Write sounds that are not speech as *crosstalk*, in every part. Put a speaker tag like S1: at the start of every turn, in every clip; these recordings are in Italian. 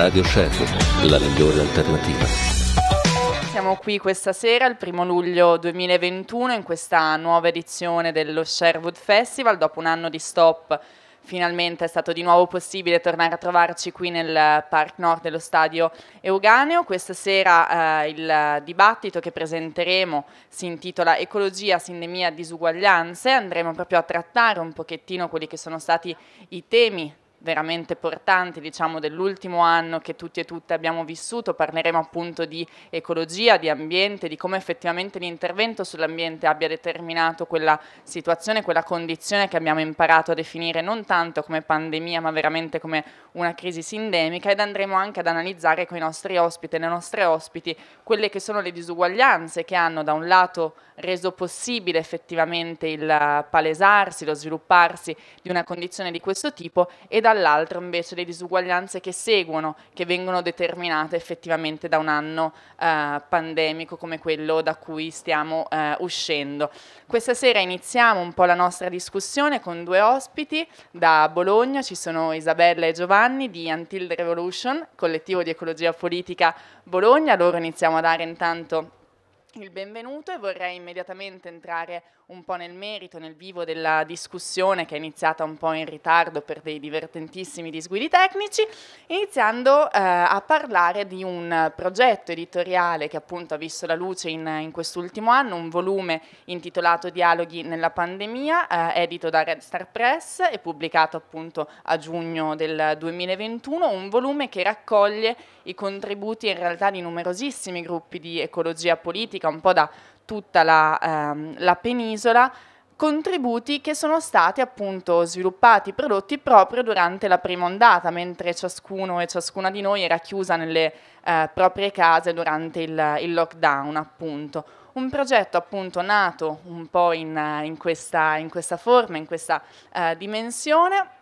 S1: Radio Chef, la migliore alternativa.
S2: Siamo qui questa sera, il primo luglio 2021, in questa nuova edizione dello Sherwood Festival. Dopo un anno di stop, finalmente è stato di nuovo possibile tornare a trovarci qui nel Park Nord dello Stadio Euganeo. Questa sera eh, il dibattito che presenteremo si intitola Ecologia, sindemia, disuguaglianze. Andremo proprio a trattare un pochettino quelli che sono stati i temi veramente portanti diciamo, dell'ultimo anno che tutti e tutte abbiamo vissuto, parleremo appunto di ecologia, di ambiente, di come effettivamente l'intervento sull'ambiente abbia determinato quella situazione, quella condizione che abbiamo imparato a definire non tanto come pandemia ma veramente come una crisi sindemica ed andremo anche ad analizzare con i nostri ospiti e le nostre ospiti quelle che sono le disuguaglianze che hanno da un lato reso possibile effettivamente il palesarsi, lo svilupparsi di una condizione di questo tipo e da dall'altro invece le disuguaglianze che seguono, che vengono determinate effettivamente da un anno eh, pandemico come quello da cui stiamo eh, uscendo. Questa sera iniziamo un po' la nostra discussione con due ospiti da Bologna, ci sono Isabella e Giovanni di Until the Revolution, collettivo di ecologia politica Bologna, loro iniziamo a dare intanto il benvenuto e vorrei immediatamente entrare un po' nel merito, nel vivo della discussione che è iniziata un po' in ritardo per dei divertentissimi disguidi tecnici, iniziando eh, a parlare di un progetto editoriale che appunto ha visto la luce in, in quest'ultimo anno, un volume intitolato Dialoghi nella pandemia, eh, edito da Red Star Press e pubblicato appunto a giugno del 2021, un volume che raccoglie i contributi in realtà di numerosissimi gruppi di ecologia politica, un po' da tutta la, ehm, la penisola contributi che sono stati appunto sviluppati, prodotti proprio durante la prima ondata, mentre ciascuno e ciascuna di noi era chiusa nelle eh, proprie case durante il, il, lockdown appunto. Un progetto appunto nato un po' in, in, questa, in questa, forma, in questa eh, dimensione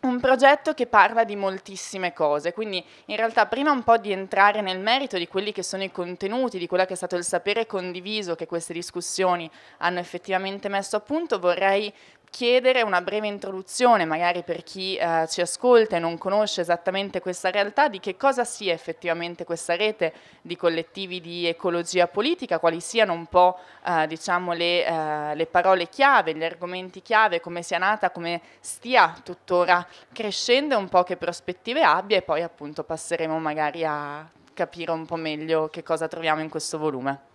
S2: un progetto che parla di moltissime cose, quindi in realtà prima un po' di entrare nel merito di quelli che sono i contenuti, di quello che è stato il sapere condiviso che queste discussioni hanno effettivamente messo a punto, vorrei chiedere una breve introduzione, magari per chi eh, ci ascolta e non conosce esattamente questa realtà, di che cosa sia effettivamente questa rete di collettivi di ecologia politica, quali siano un po' eh, diciamo le, eh, le, parole chiave, gli argomenti chiave, come sia nata, come stia tuttora crescendo, un po' che prospettive abbia e poi appunto passeremo magari a capire un po' meglio che cosa troviamo in questo volume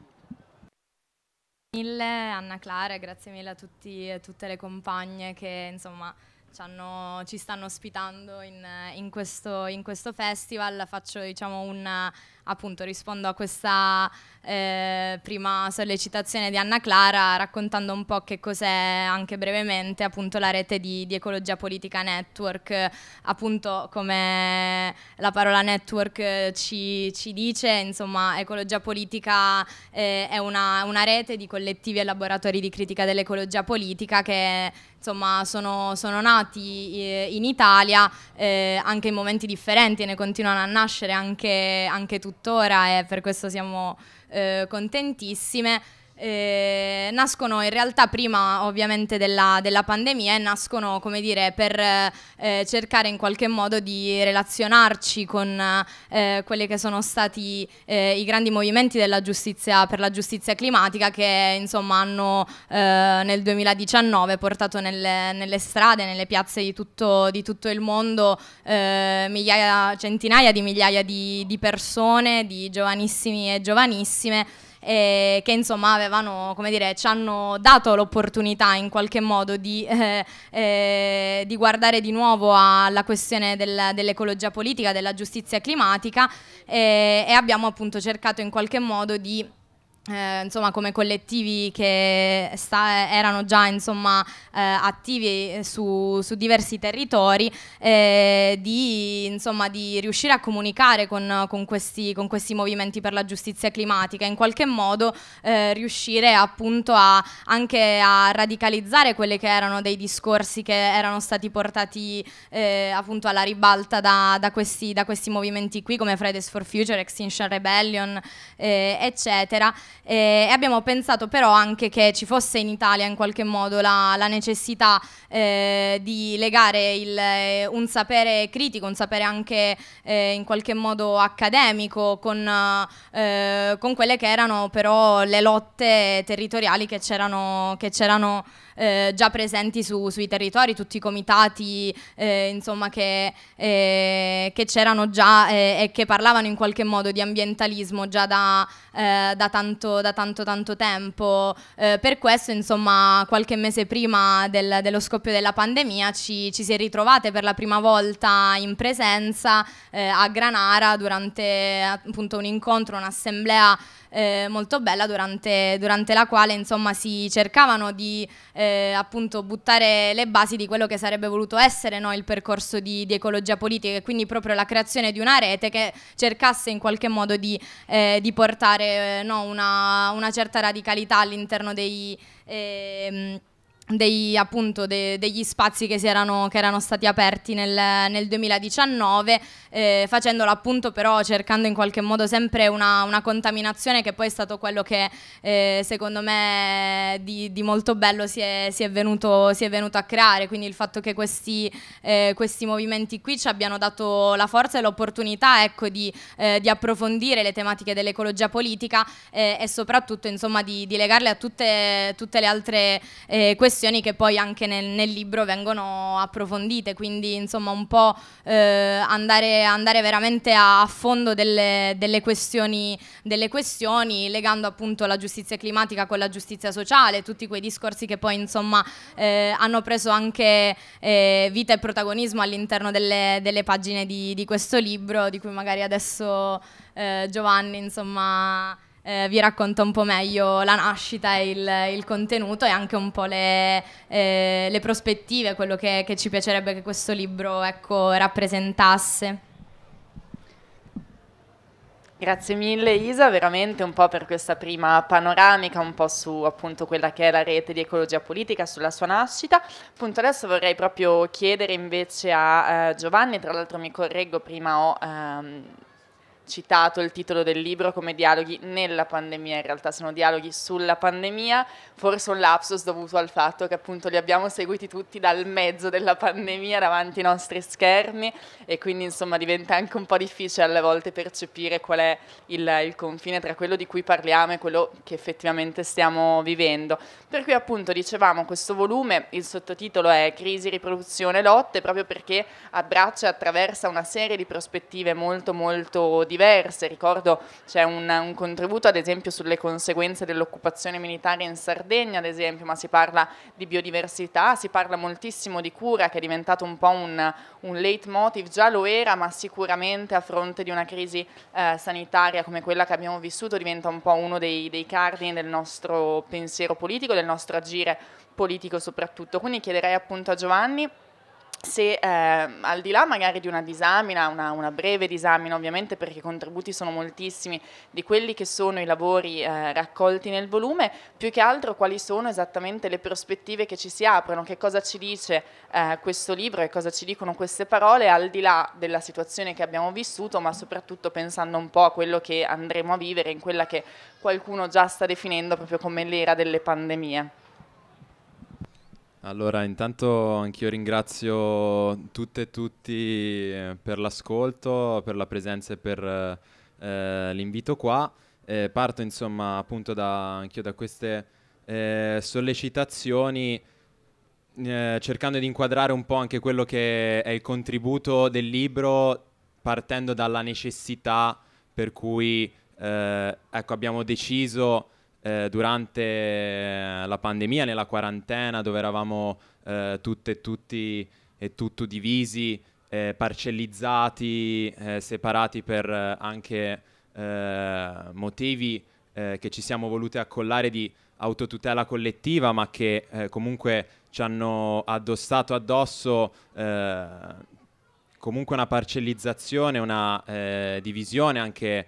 S3: mille Anna Clara grazie mille a tutti e tutte le compagne che insomma ci stanno ospitando in, in, questo, in, questo, festival. Faccio diciamo un appunto rispondo a questa eh, prima sollecitazione di Anna Clara raccontando un po' che cos'è anche brevemente appunto la rete di, di, Ecologia Politica Network, appunto come la parola network ci, ci dice, insomma Ecologia Politica eh, è una, una rete di collettivi e laboratori di critica dell'ecologia politica che insomma, sono, sono nati eh, in Italia eh, anche in momenti differenti, e ne continuano a nascere anche, anche tuttora e per questo siamo eh, contentissime. Eh, nascono in realtà prima ovviamente della, della, pandemia e nascono come dire per eh, cercare in qualche modo di relazionarci con eh, quelli che sono stati eh, i grandi movimenti della giustizia per la giustizia climatica che insomma hanno eh, nel 2019 portato nelle, nelle, strade, nelle piazze di tutto, di tutto il mondo eh, migliaia, centinaia di migliaia di, di persone, di giovanissimi e giovanissime eh, che insomma avevano, come dire, ci hanno dato l'opportunità in qualche modo di, eh, eh, di, guardare di nuovo alla questione del, dell'ecologia politica, della giustizia climatica e abbiamo appunto cercato in qualche modo di eh, insomma, come collettivi che sta, erano già insomma, eh, attivi eh, su, su, diversi territori, eh, di, insomma, di, riuscire a comunicare con, con, questi, con, questi, movimenti per la giustizia climatica, in qualche modo eh, riuscire appunto a, anche a radicalizzare quelli che erano dei discorsi che erano stati portati appunto alla ribalta da, da, questi, da, questi, movimenti qui come Fridays for Future, Extinction Rebellion, eccetera. Eh, e abbiamo pensato però anche che ci fosse in Italia in qualche modo la, la necessità eh, di legare il, eh, un sapere critico, un sapere anche eh, in qualche modo accademico con, eh, con, quelle che erano però le lotte territoriali che c'erano eh, già presenti su, sui territori, tutti i comitati eh, insomma, che, eh, che, c'erano già eh, e che parlavano in qualche modo di ambientalismo già da, eh, da, tanto, da tanto, tanto tempo. Eh, per questo insomma, qualche mese prima del, dello scoppio della pandemia ci, ci, si è ritrovate per la prima volta in presenza a Granara durante appunto un incontro, un'assemblea eh, molto bella durante, durante, la quale insomma si cercavano di eh, appunto buttare le basi di quello che sarebbe voluto essere no, il percorso di, di, ecologia politica e quindi proprio la creazione di una rete che cercasse in qualche modo di, eh, di portare eh, no, una, una, certa radicalità all'interno dei... Ehm, dei, appunto, de, degli spazi che, erano, che erano, stati aperti nel, nel 2019 eh, facendola appunto però cercando in qualche modo sempre una, una contaminazione che poi è stato quello che eh, secondo me di, di molto bello si è, si, è venuto, si è, venuto, a creare, quindi il fatto che questi, eh, questi movimenti qui ci abbiano dato la forza e l'opportunità ecco, di, eh, di, approfondire le tematiche dell'ecologia politica eh, e soprattutto insomma di, di legarle a tutte, tutte le altre eh, questioni che poi anche nel, nel libro vengono approfondite, quindi insomma un po' andare andare veramente a fondo delle, delle, questioni, delle questioni, legando appunto la giustizia climatica con la giustizia sociale, tutti quei discorsi che poi insomma eh, hanno preso anche eh, vita e protagonismo all'interno delle, delle, pagine di, di, questo libro, di cui magari adesso eh, Giovanni insomma... Eh, vi racconta un po' meglio la nascita, il, il contenuto e anche un po' le, eh, le prospettive, quello che, che, ci piacerebbe che questo libro ecco, rappresentasse.
S2: Grazie mille Isa, veramente un po' per questa prima panoramica, un po' su appunto quella che è la rete di ecologia politica, sulla sua nascita. Appunto adesso vorrei proprio chiedere invece a eh, Giovanni, tra l'altro mi correggo, prima ho... Ehm, citato il titolo del libro come dialoghi nella pandemia, in realtà sono dialoghi sulla pandemia, forse un lapsus dovuto al fatto che appunto li abbiamo seguiti tutti dal mezzo della pandemia davanti ai nostri schermi e quindi insomma diventa anche un po' difficile alle volte percepire qual è il, il confine tra quello di cui parliamo e quello che effettivamente stiamo vivendo. Per cui appunto dicevamo questo volume, il sottotitolo è Crisi, riproduzione, lotte, proprio perché abbraccia e attraversa una serie di prospettive molto molto diverse diverse, ricordo c'è un, un contributo ad esempio sulle conseguenze dell'occupazione militare in Sardegna, ad esempio, ma si parla di biodiversità, si parla moltissimo di cura che è diventato un po' un, un leitmotiv, già lo era, ma sicuramente a fronte di una crisi eh, sanitaria come quella che abbiamo vissuto diventa un po' uno dei, dei cardini del nostro pensiero politico, del nostro agire politico soprattutto. Quindi chiederei appunto a Giovanni se eh, al di là magari di una disamina, una, una, breve disamina ovviamente perché i contributi sono moltissimi, di quelli che sono i lavori eh, raccolti nel volume, più che altro quali sono esattamente le prospettive che ci si aprono, che cosa ci dice eh, questo libro e cosa ci dicono queste parole al di là della situazione che abbiamo vissuto, ma soprattutto pensando un po' a quello che andremo a vivere in quella che qualcuno già sta definendo proprio come l'era delle pandemie.
S4: Allora, intanto anch'io ringrazio tutte e tutti eh, per l'ascolto, per la presenza e per eh, eh l'invito qua. Eh, parto insomma appunto da, anch'io da queste eh, sollecitazioni eh, cercando di inquadrare un po' anche quello che è il contributo del libro partendo dalla necessità per cui ecco, abbiamo deciso eh, durante eh, la pandemia, nella quarantena, dove eravamo eh, tutte e tutti e tutto divisi, eh, parcellizzati, eh, separati per eh, anche motivi che ci siamo volute accollare di autotutela collettiva, ma che comunque ci hanno addossato addosso comunque una parcellizzazione, una divisione anche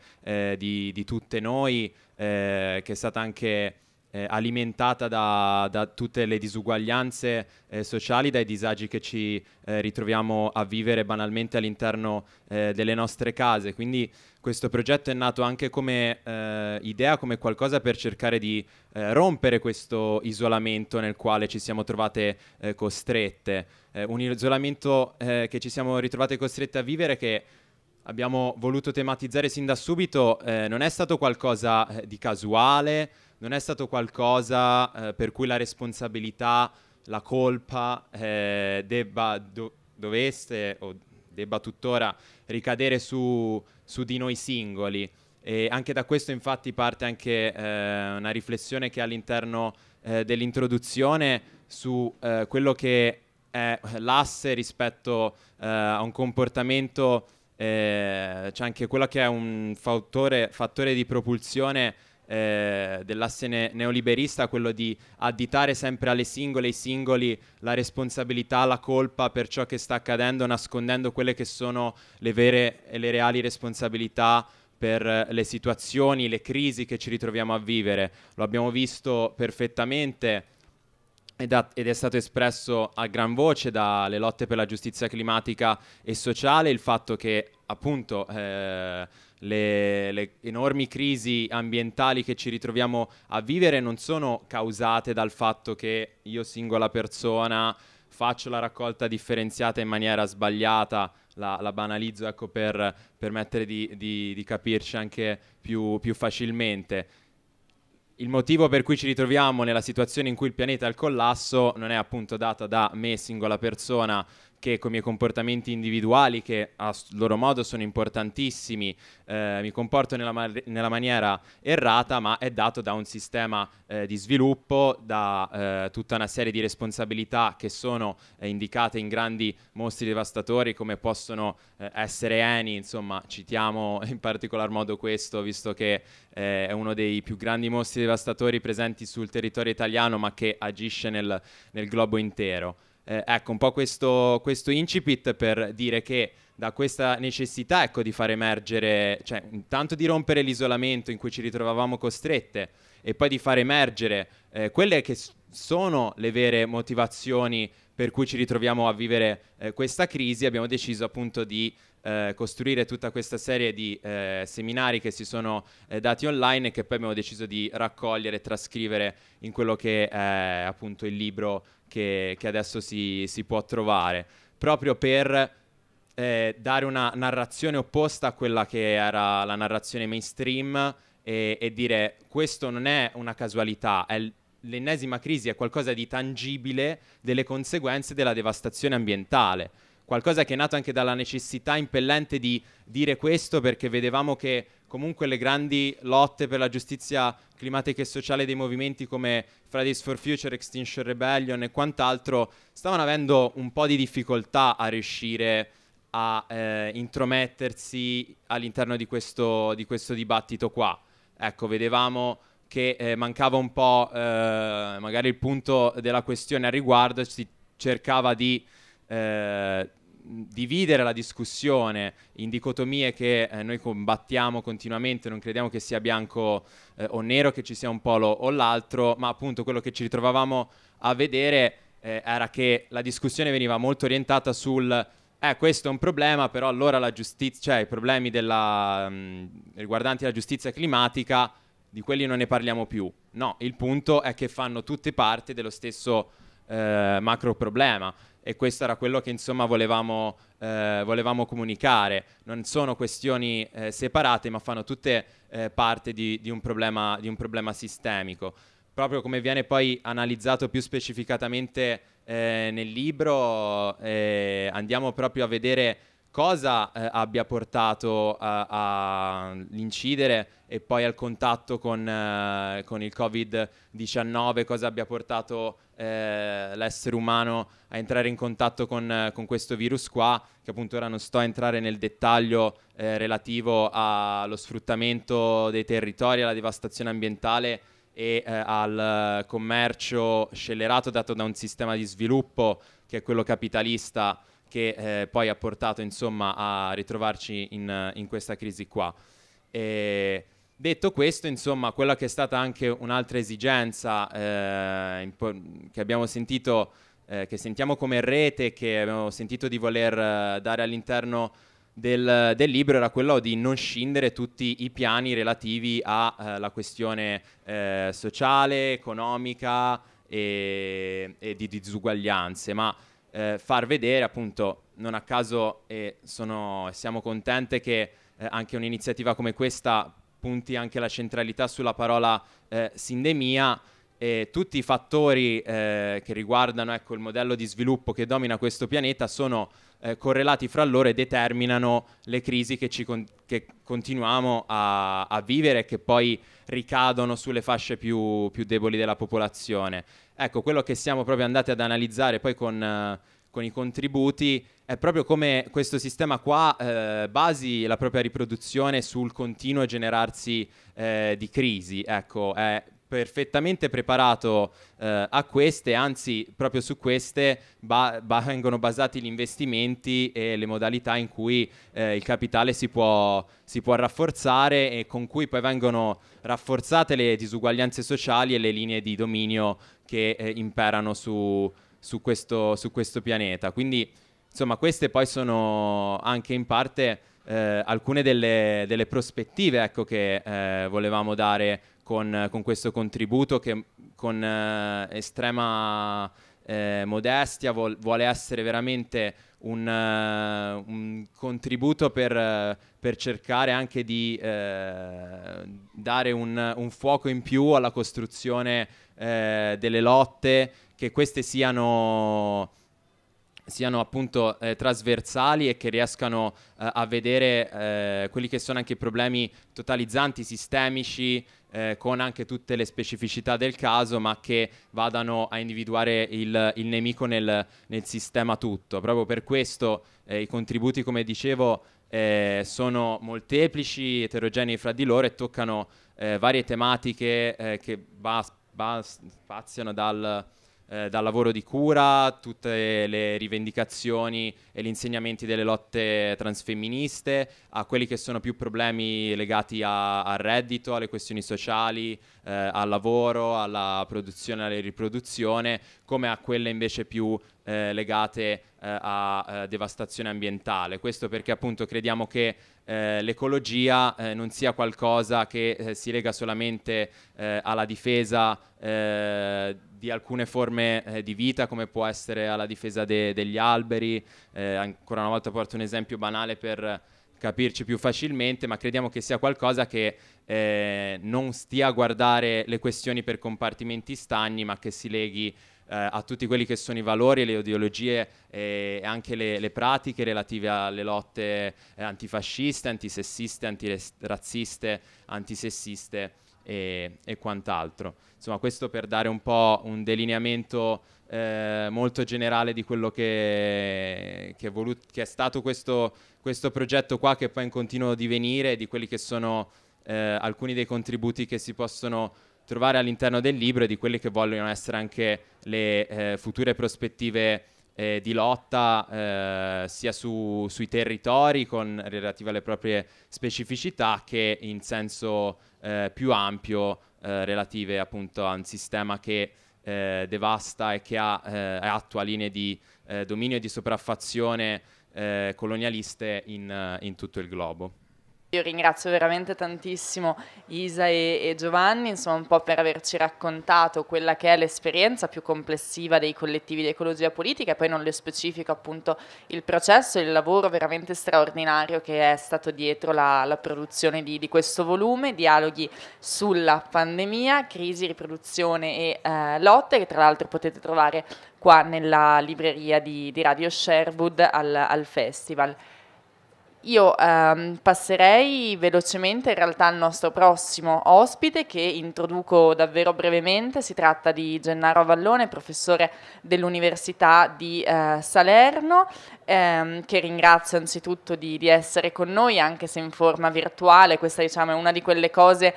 S4: di, di, tutte noi eh, che è stata anche eh, alimentata da, da, tutte le disuguaglianze eh, sociali, dai disagi che ci eh, ritroviamo a vivere banalmente all'interno eh, delle nostre case. Quindi questo progetto è nato anche come eh, idea, come qualcosa per cercare di eh, rompere questo isolamento nel quale ci siamo trovate costrette, un isolamento che ci siamo ritrovate costrette a vivere che abbiamo voluto tematizzare sin da subito eh, non è stato qualcosa eh, di casuale, non è stato qualcosa eh, per cui la responsabilità, la colpa eh, debba, do, dovesse o debba tuttora ricadere su, su di noi singoli. E anche da questo infatti parte anche eh, una riflessione che all'interno eh, dell'introduzione su quello che è l'asse rispetto a un comportamento eh, c'è anche quello che è un fautore, fattore di propulsione eh, dell'asse ne- neoliberista, quello di additare sempre alle singole, e ai singoli, la responsabilità, la colpa per ciò che sta accadendo, nascondendo quelle che sono le vere e le reali responsabilità per eh, le situazioni, le crisi che ci ritroviamo a vivere. Lo abbiamo visto perfettamente ed, è stato espresso a gran voce dalle lotte per la giustizia climatica e sociale il fatto che appunto eh, le, le, enormi crisi ambientali che ci ritroviamo a vivere non sono causate dal fatto che io singola persona faccio la raccolta differenziata in maniera sbagliata, la, la banalizzo ecco, per permettere di, di, di capirci anche più, più facilmente il motivo per cui ci ritroviamo nella situazione in cui il pianeta è al collasso non è appunto data da me singola persona che con i miei comportamenti individuali, che a loro modo sono importantissimi, eh, mi comporto nella, ma- nella, maniera errata, ma è dato da un sistema eh, di sviluppo, da eh, tutta una serie di responsabilità che sono eh, indicate in grandi mostri devastatori come possono eh, essere Eni, insomma citiamo *laughs* in particolar modo questo, visto che eh, è uno dei più grandi mostri devastatori presenti sul territorio italiano, ma che agisce nel, nel globo intero. Eh, ecco, un po' questo, questo, incipit per dire che da questa necessità ecco, di far emergere, cioè intanto di rompere l'isolamento in cui ci ritrovavamo costrette e poi di far emergere eh, quelle che sono le vere motivazioni per cui ci ritroviamo a vivere eh, questa crisi, abbiamo deciso appunto di eh, costruire tutta questa serie di eh, seminari che si sono eh, dati online e che poi abbiamo deciso di raccogliere e trascrivere in quello che è appunto il libro che, che adesso si, si, può trovare, proprio per eh, dare una narrazione opposta a quella che era la narrazione mainstream e, e dire questo non è una casualità, è l'ennesima crisi, è qualcosa di tangibile delle conseguenze della devastazione ambientale qualcosa che è nato anche dalla necessità impellente di dire questo perché vedevamo che comunque le grandi lotte per la giustizia climatica e sociale dei movimenti come Fridays for Future, Extinction Rebellion e quant'altro, stavano avendo un po' di difficoltà a riuscire a eh, intromettersi all'interno di questo, di questo, dibattito qua. Ecco, vedevamo che eh, mancava un po' eh, magari il punto della questione a riguardo, si cercava di eh, Mm, dividere la discussione in dicotomie che eh, noi combattiamo continuamente, non crediamo che sia bianco eh, o nero, che ci sia un polo o l'altro, ma appunto quello che ci ritrovavamo a vedere eh, era che la discussione veniva molto orientata sul eh, questo è un problema, però allora la giustizia, cioè i problemi della, mh, mm, riguardanti la giustizia climatica, di quelli non ne parliamo più. No, il punto è che fanno tutte parte dello stesso eh, macro problema e questo era quello che insomma volevamo, eh, volevamo comunicare. Non sono questioni eh, separate ma fanno tutte eh, parte di, di, un problema, di, un problema, sistemico. Proprio come viene poi analizzato più specificatamente eh, nel libro, eh, andiamo proprio a vedere cosa eh, abbia portato eh, all'incidere e poi al contatto con, eh, con il Covid-19, cosa abbia portato eh, l'essere umano a entrare in contatto con, eh, con, questo virus qua, che appunto ora non sto a entrare nel dettaglio eh, relativo allo sfruttamento dei territori, alla devastazione ambientale e al commercio scellerato dato da un sistema di sviluppo che è quello capitalista che eh, poi ha portato insomma, a ritrovarci in, in questa crisi qua. E detto questo, insomma, quella che è stata anche un'altra esigenza eh, che abbiamo sentito, eh, che sentiamo come rete, che abbiamo sentito di voler eh, dare all'interno del, del, libro era quello di non scindere tutti i piani relativi alla eh, questione eh, sociale, economica e, e di disuguaglianze, ma eh, far vedere, appunto, non a caso e sono, siamo contenti che eh, anche un'iniziativa come questa punti anche la centralità sulla parola eh, sindemia e tutti i fattori eh, che riguardano ecco, il modello di sviluppo che domina questo pianeta sono eh, correlati fra loro e determinano le crisi che, con- che continuiamo a-, a vivere e che poi ricadono sulle fasce più, più deboli della popolazione. Ecco, quello che siamo proprio andati ad analizzare poi con, uh, con i contributi è proprio come questo sistema qua eh, basi la propria riproduzione sul continuo generarsi eh, di crisi. Ecco, è perfettamente preparato eh, a queste, anzi proprio su queste ba- ba- vengono basati gli investimenti e le modalità in cui eh, il capitale si può, si può, rafforzare e con cui poi vengono rafforzate le disuguaglianze sociali e le linee di dominio che eh, imperano su, su, questo, su, questo, pianeta. Quindi insomma queste poi sono anche in parte... Eh, alcune delle, delle prospettive ecco, che eh, volevamo dare con, con questo contributo che con eh, estrema eh, modestia vol- vuole essere veramente un, uh, un contributo per, uh, per, cercare anche di uh, dare un, un, fuoco in più alla costruzione eh, delle lotte, che queste siano siano appunto eh, trasversali e che riescano eh, a vedere eh, quelli che sono anche i problemi totalizzanti, sistemici, eh, con anche tutte le specificità del caso, ma che vadano a individuare il, il nemico nel, nel, sistema tutto. Proprio per questo eh, i contributi, come dicevo, eh, sono molteplici, eterogenei fra di loro e toccano eh, varie tematiche eh, che bas- bas- spaziano dal eh, dal lavoro di cura, tutte le rivendicazioni e gli insegnamenti delle lotte transfemministe, a quelli che sono più problemi legati al reddito, alle questioni sociali, eh, al lavoro, alla produzione, e alla riproduzione, come a quelle invece più eh, legate eh, a, a eh, devastazione ambientale. Questo perché appunto crediamo che eh, l'ecologia eh, non sia qualcosa che eh, si lega solamente alla difesa di alcune forme di vita, come può essere alla difesa de- degli alberi. ancora una volta porto un esempio banale per capirci più facilmente, ma crediamo che sia qualcosa che non stia a guardare le questioni per compartimenti stagni, ma che si leghi eh, a tutti quelli che sono i valori, le ideologie eh, e anche le, le pratiche relative alle lotte eh, antifasciste, antisessiste, antirazziste, antisessiste e, e, quant'altro. Insomma, questo per dare un po' un delineamento eh, molto generale di quello che, che, è, volut- che è, stato questo, questo, progetto qua, che poi è in continuo divenire, di quelli che sono eh, alcuni dei contributi che si possono trovare all'interno del libro e di quelle che vogliono essere anche le eh, future prospettive eh, di lotta eh, sia su, sui territori con relative alle proprie specificità che in senso eh, più ampio eh, relative appunto a un sistema che eh, devasta e che ha, attua linee di dominio e di sopraffazione colonialiste in, in tutto il globo.
S2: Io ringrazio veramente tantissimo Isa e, e, Giovanni, insomma un po' per averci raccontato quella che è l'esperienza più complessiva dei collettivi di ecologia politica e poi non le specifico appunto il processo e il lavoro veramente straordinario che è stato dietro la, la produzione di, di, questo volume, dialoghi sulla pandemia, crisi, riproduzione e eh, lotte, che tra l'altro potete trovare qua nella libreria di, di Radio Sherwood al, al festival. Io ehm, passerei velocemente in realtà al nostro prossimo ospite che introduco davvero brevemente, si tratta di Gennaro Vallone, professore dell'Università di eh, Salerno, ehm, che ringrazio anzitutto di, di, essere con noi anche se in forma virtuale, questa diciamo è una di quelle cose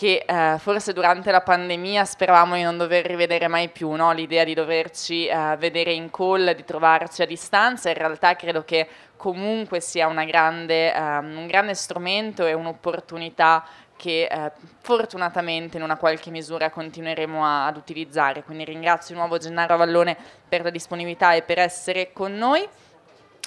S2: che eh, forse durante la pandemia speravamo di non dover rivedere mai più, no? l'idea di doverci eh, vedere in call, di trovarci a distanza, in realtà credo che comunque sia grande, ehm, un grande strumento e un'opportunità che eh, fortunatamente in una qualche misura continueremo a, ad utilizzare. Quindi ringrazio di nuovo Gennaro Vallone per la disponibilità e per essere con noi.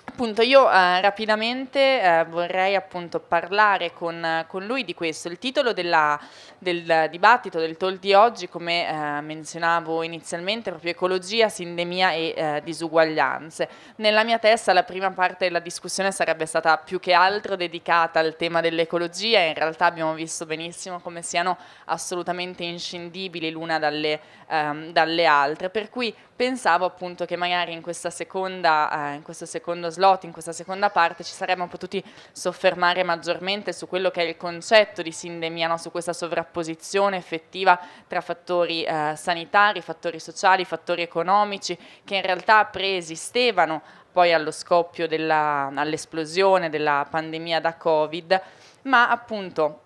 S2: Appunto, io eh, rapidamente eh, vorrei appunto parlare con, con, lui di questo. Il titolo della, del dibattito, del talk di oggi, come eh, menzionavo inizialmente, è proprio ecologia, sindemia e eh, disuguaglianze. Nella mia testa la prima parte della discussione sarebbe stata più che altro dedicata al tema dell'ecologia e in realtà abbiamo visto benissimo come siano assolutamente inscindibili l'una dalle, ehm, dalle altre. Per cui pensavo appunto che magari in, seconda, eh, in, questo secondo slot, in questa seconda parte, ci saremmo potuti soffermare maggiormente su quello che è il concetto di sindemia, no? su questa sovrapposizione effettiva tra fattori eh, sanitari, fattori sociali, fattori economici, che in realtà preesistevano poi allo scoppio all'esplosione della pandemia da Covid, ma appunto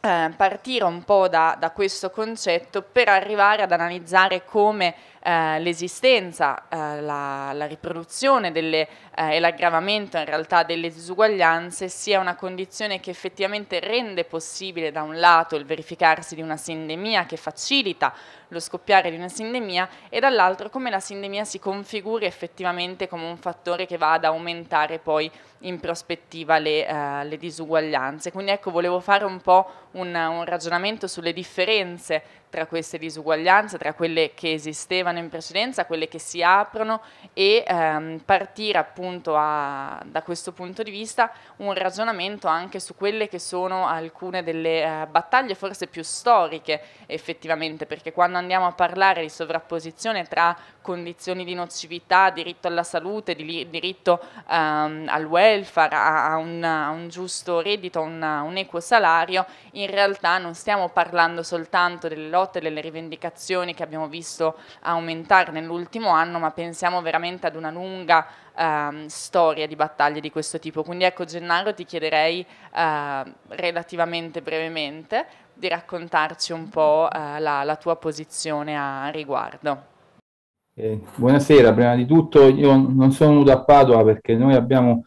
S2: eh, partire un po' da, da questo concetto per arrivare ad analizzare come eh, l'esistenza, eh, la, la, riproduzione delle, eh, e l'aggravamento in realtà delle disuguaglianze sia una condizione che effettivamente rende possibile da un lato il verificarsi di una sindemia che facilita lo scoppiare di una sindemia e dall'altro come la sindemia si configuri effettivamente come un fattore che va ad aumentare poi in prospettiva le, eh, le disuguaglianze. Quindi ecco, volevo fare un po' un, un ragionamento sulle differenze tra queste disuguaglianze, tra quelle che esistevano in precedenza, quelle che si aprono e ehm, partire appunto a, da questo punto di vista un ragionamento anche su quelle che sono alcune delle eh, battaglie forse più storiche effettivamente, perché quando andiamo a parlare di sovrapposizione tra condizioni di nocività, diritto alla salute, di, diritto ehm, al welfare, a, a, un, a, un, giusto reddito, a un, un equo salario, in realtà non stiamo parlando soltanto delle lotte lotte, delle rivendicazioni che abbiamo visto aumentare nell'ultimo anno, ma pensiamo veramente ad una lunga ehm, storia di battaglie di questo tipo. Quindi ecco Gennaro ti chiederei eh, relativamente brevemente di raccontarci un po' eh, la, la, tua posizione a riguardo.
S5: Eh, buonasera, prima di tutto io non sono venuto a Padova perché noi abbiamo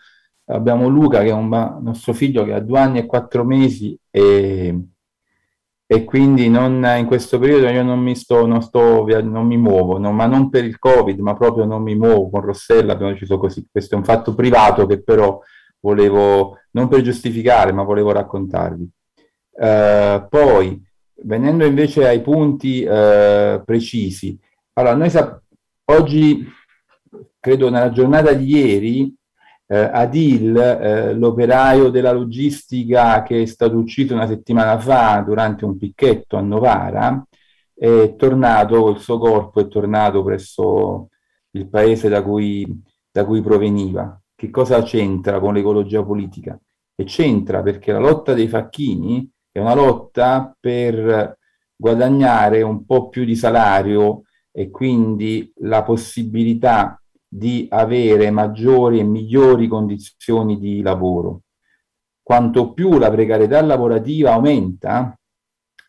S5: abbiamo Luca che è un nostro figlio che ha due anni e quattro mesi e e quindi non, in questo periodo io non mi sto, non, sto, non mi muovo, non, ma non per il Covid, ma proprio non mi muovo. Con Rossella abbiamo deciso così. Questo è un fatto privato che però volevo, non per giustificare, ma volevo raccontarvi. Eh, poi, venendo invece ai punti eh, precisi, allora noi oggi, credo nella giornata di ieri, eh, Adil, eh, l'operaio della logistica che è stato ucciso una settimana fa durante un picchetto a Novara, è tornato col suo corpo, è tornato presso il paese da cui, da cui proveniva. Che cosa c'entra con l'ecologia politica? E c'entra perché la lotta dei facchini è una lotta per guadagnare un po' più di salario e quindi la possibilità di avere maggiori e migliori condizioni di lavoro. Quanto più la precarietà lavorativa aumenta,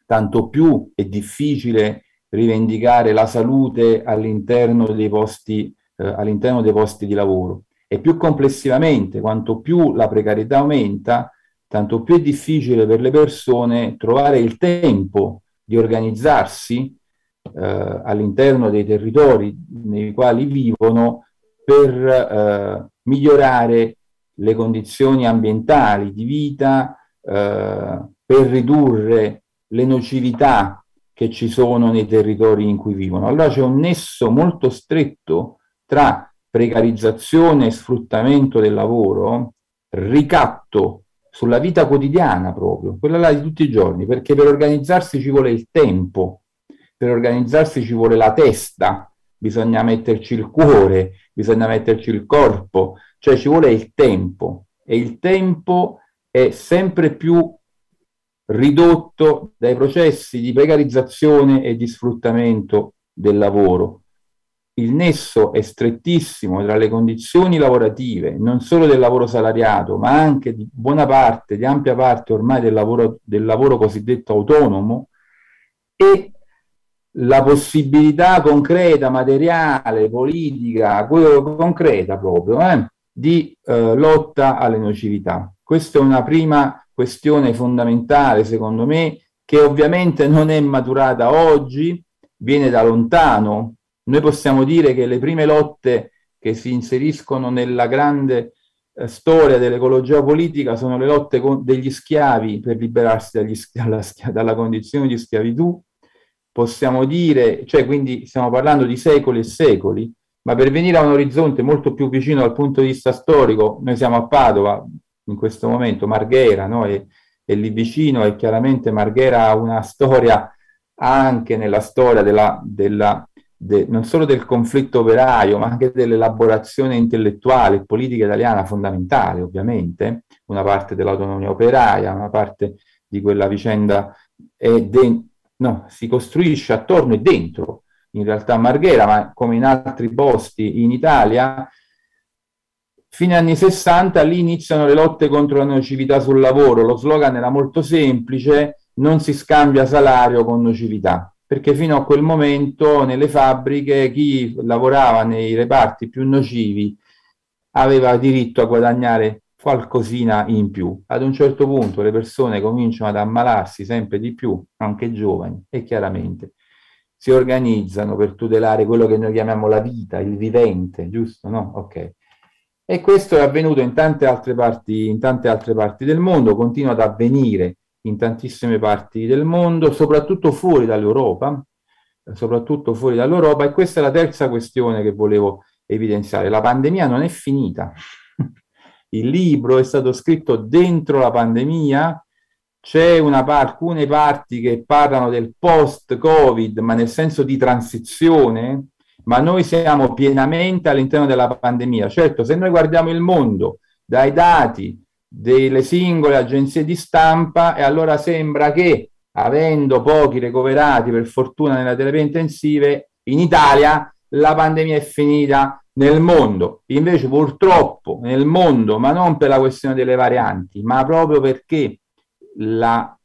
S5: tanto più è difficile rivendicare la salute all'interno dei posti, eh, all'interno dei posti di lavoro. E più complessivamente, quanto più la precarietà aumenta, tanto più è difficile per le persone trovare il tempo di organizzarsi eh, all'interno dei territori nei quali vivono per eh, migliorare le condizioni ambientali, di vita, eh, per ridurre le nocività che ci sono nei territori in cui vivono. Allora c'è un nesso molto stretto tra precarizzazione e sfruttamento del lavoro, ricatto sulla vita quotidiana proprio, quella là di tutti i giorni, perché per organizzarsi ci vuole il tempo, per organizzarsi ci vuole la testa, bisogna metterci il cuore, bisogna metterci il corpo, cioè ci vuole il tempo e il tempo è sempre più ridotto dai processi di precarizzazione e di sfruttamento del lavoro. Il nesso è strettissimo tra le condizioni lavorative, non solo del lavoro salariato, ma anche di buona parte, di ampia parte ormai del lavoro, del lavoro cosiddetto autonomo e la possibilità concreta, materiale, politica, concreta proprio, eh, di eh, lotta alle nocività. Questa è una prima questione fondamentale, secondo me, che ovviamente non è maturata oggi, viene da lontano. Noi possiamo dire che le prime lotte che si inseriscono nella grande eh, storia dell'ecologia politica sono le lotte degli schiavi per liberarsi dalla, dalla condizione di schiavitù possiamo dire, cioè quindi stiamo parlando di secoli e secoli, ma per venire a un orizzonte molto più vicino dal punto di vista storico, noi siamo a Padova in questo momento, Marghera, no? e, e lì vicino, e chiaramente Marghera ha una storia anche nella storia della, della, de, non solo del conflitto operaio, ma anche dell'elaborazione intellettuale e politica italiana fondamentale, ovviamente, una parte dell'autonomia operaia, una parte di quella vicenda è de, no, si costruisce attorno e dentro in realtà Marghera, ma come in altri posti in Italia, fine anni 60 lì iniziano le lotte contro la nocività sul lavoro. Lo slogan era molto semplice, non si scambia salario con nocività, perché fino a quel momento nelle fabbriche chi lavorava nei reparti più nocivi aveva diritto a guadagnare qualcosina in più. Ad un certo punto le persone cominciano ad ammalarsi sempre di più, anche giovani, e chiaramente si organizzano per tutelare quello che noi chiamiamo la vita, il vivente, giusto? No? Ok. E questo è avvenuto in tante altre parti, in tante altre parti del mondo, continua ad avvenire in tantissime parti del mondo, soprattutto fuori dall'Europa, soprattutto fuori dall'Europa, e questa è la terza questione che volevo evidenziare. La pandemia non è finita, il libro è stato scritto dentro la pandemia, c'è una, alcune parti che parlano del post-Covid, ma nel senso di transizione, ma noi siamo pienamente all'interno della pandemia. Certo, se noi guardiamo il mondo dai dati delle singole agenzie di stampa, e allora sembra che, avendo pochi ricoverati per fortuna nella terapia intensive, in Italia la pandemia è finita, nel mondo. Invece purtroppo nel mondo, ma non per la questione delle varianti, ma proprio perché la,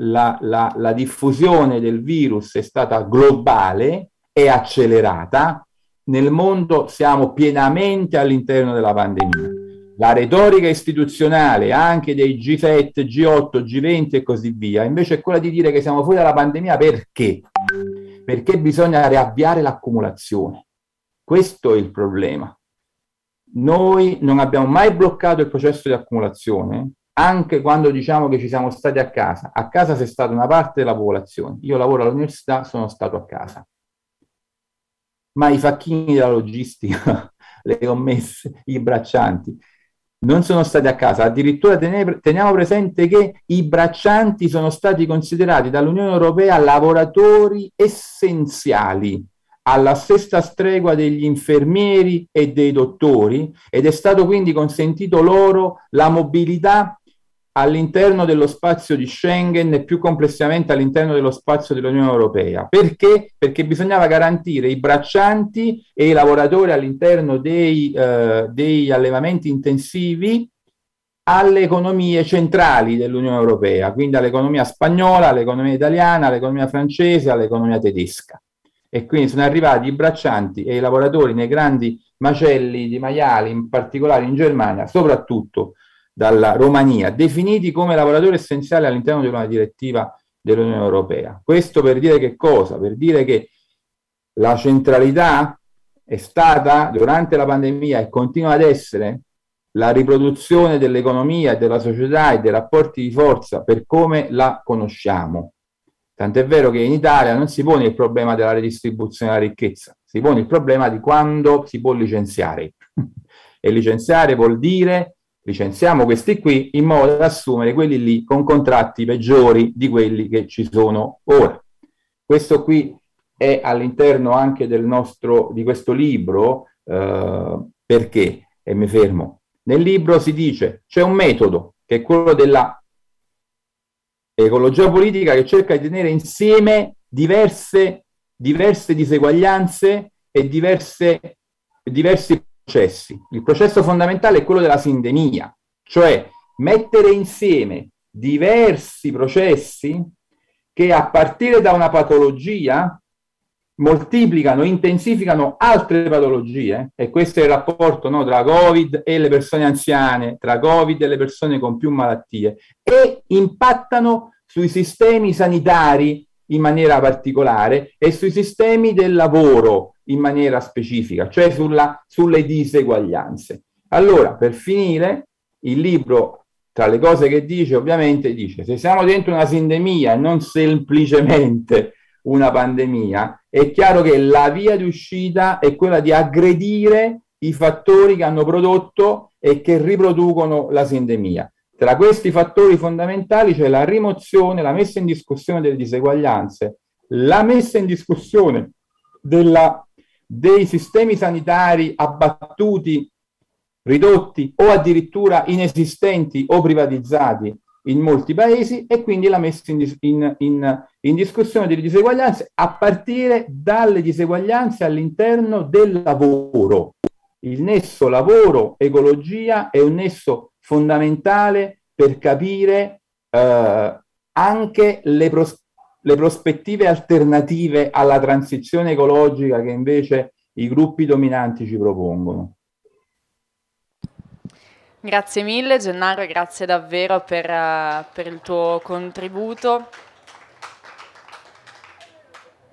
S5: la, la, la diffusione del virus è stata globale e accelerata, nel mondo siamo pienamente all'interno della pandemia. La retorica istituzionale anche dei G7, G8, G20 e così via, invece è quella di dire che siamo fuori dalla pandemia perché? Perché bisogna riavviare l'accumulazione questo è il problema. Noi non abbiamo mai bloccato il processo di accumulazione, anche quando diciamo che ci siamo stati a casa. A casa sei stata una parte della popolazione. Io lavoro all'università, sono stato a casa. Ma i facchini della logistica, *laughs* le commesse, i braccianti, non sono stati a casa. Addirittura teniamo presente che i braccianti sono stati considerati dall'Unione Europea lavoratori essenziali alla stessa stregua degli infermieri e dei dottori ed è stato quindi consentito loro la mobilità all'interno dello spazio di Schengen e più complessivamente all'interno dello spazio dell'Unione Europea. Perché? Perché bisognava garantire i braccianti e i lavoratori all'interno dei, eh, degli allevamenti intensivi alle economie centrali dell'Unione Europea, quindi all'economia spagnola, all'economia italiana, all'economia francese, all'economia tedesca e quindi sono arrivati i braccianti e i lavoratori nei grandi macelli di maiali, in particolare in Germania, soprattutto dalla Romania, definiti come lavoratori essenziali all'interno di una direttiva dell'Unione Europea. Questo per dire che cosa? Per dire che la centralità è stata durante la pandemia e continua ad essere la riproduzione dell'economia, della società e dei rapporti di forza per come la conosciamo. Tant'è vero che in Italia non si pone il problema della redistribuzione della ricchezza, si pone il problema di quando si può licenziare. *laughs* e licenziare vuol dire licenziamo questi qui in modo da assumere quelli lì con contratti peggiori di quelli che ci sono ora. Questo qui è all'interno anche del nostro, di questo libro, eh, perché, e mi fermo, nel libro si dice c'è un metodo che è quello della ecologia politica che cerca di tenere insieme diverse, diverse diseguaglianze e diverse, diversi processi. Il processo fondamentale è quello della sindemia, cioè mettere insieme diversi processi che a partire da una patologia moltiplicano, intensificano altre patologie e questo è il rapporto no, tra Covid e le persone anziane, tra Covid e le persone con più malattie e impattano sui sistemi sanitari in maniera particolare e sui sistemi del lavoro in maniera specifica, cioè sulla, sulle diseguaglianze. Allora, per finire, il libro, tra le cose che dice, ovviamente dice, se siamo dentro una sindemia e non semplicemente una pandemia, è chiaro che la via di uscita è quella di aggredire i fattori che hanno prodotto e che riproducono la sindemia. Tra questi fattori fondamentali c'è la rimozione, la messa in discussione delle diseguaglianze, la messa in discussione della, dei sistemi sanitari abbattuti, ridotti o addirittura inesistenti o privatizzati, in molti paesi e quindi la messa in, in, in, in discussione delle diseguaglianze a partire dalle diseguaglianze all'interno del lavoro. Il nesso lavoro-ecologia è un nesso fondamentale per capire eh, anche le, pros le prospettive alternative alla transizione ecologica che invece i gruppi dominanti ci propongono.
S2: Grazie mille Gennaro, grazie davvero per, eh, per il tuo contributo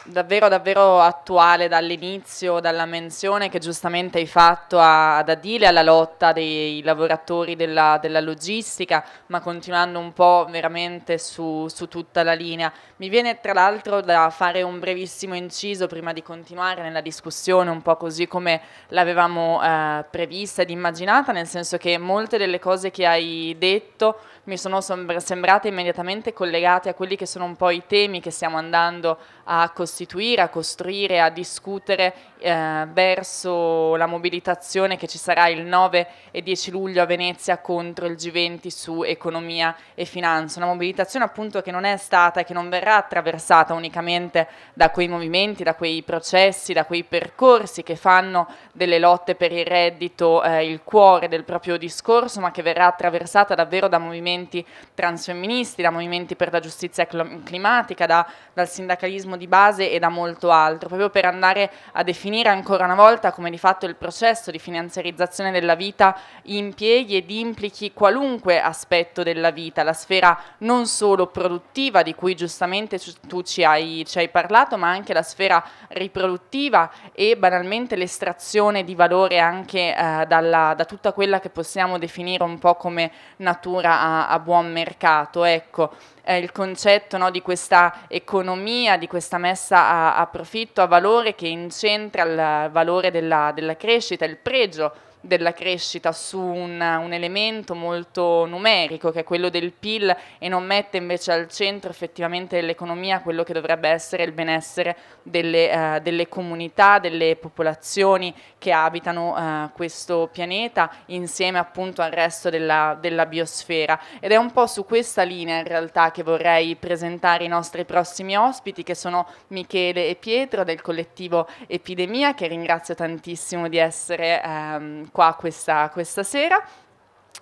S2: davvero davvero attuale dall'inizio, dalla menzione che giustamente hai fatto a, ad Adile alla lotta dei lavoratori della, della logistica, ma continuando un po' veramente su, su tutta la linea. Mi viene tra l'altro da fare un brevissimo inciso prima di continuare nella discussione, un po' così come l'avevamo eh, prevista ed immaginata, nel senso che molte delle cose che hai detto mi sono sembrate immediatamente collegate a quelli che sono un po' i temi che stiamo andando a a costituire, a costruire, a discutere eh, verso la mobilitazione che ci sarà il 9 e 10 luglio a Venezia contro il G20 su economia e finanza, una mobilitazione appunto che non è stata e che non verrà attraversata unicamente da quei movimenti, da quei processi, da quei percorsi che fanno delle lotte per il reddito eh, il cuore del proprio discorso, ma che verrà attraversata davvero da movimenti transfemministi, da movimenti per la giustizia climatica, da, dal sindacalismo di base e da molto altro, proprio per andare a definire definire ancora una volta come di fatto il processo di finanziarizzazione della vita impieghi ed implichi qualunque aspetto della vita, la sfera non solo produttiva di cui giustamente tu ci hai, ci hai parlato, ma anche la sfera riproduttiva e banalmente l'estrazione di valore anche eh, dalla, da tutta quella che possiamo definire un po' come natura a, a buon mercato. Ecco eh, il concetto no, di questa economia, di questa messa a, a profitto, a valore che incentra il valore della, della crescita, il pregio della crescita su un, un, elemento molto numerico che è quello del PIL e non mette invece al centro effettivamente dell'economia quello che dovrebbe essere il benessere delle, eh, delle comunità, delle popolazioni che abitano eh, questo pianeta insieme appunto al resto della, della biosfera ed è un po' su questa linea in realtà che vorrei presentare i nostri prossimi ospiti che sono Michele e Pietro del collettivo Epidemia che ringrazio tantissimo di essere ehm, qua questa, questa sera